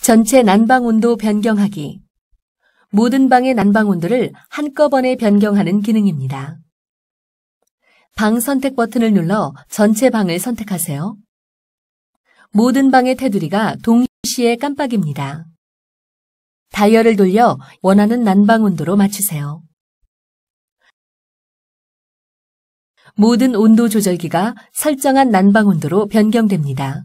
전체 난방 온도 변경하기. 모든 방의 난방 온도를 한꺼번에 변경하는 기능입니다. 방 선택 버튼을 눌러 전체 방을 선택하세요. 모든 방의 테두리가 동시에 깜빡입니다. 다이얼을 돌려 원하는 난방 온도로 맞추세요. 모든 온도 조절기가 설정한 난방 온도로 변경됩니다.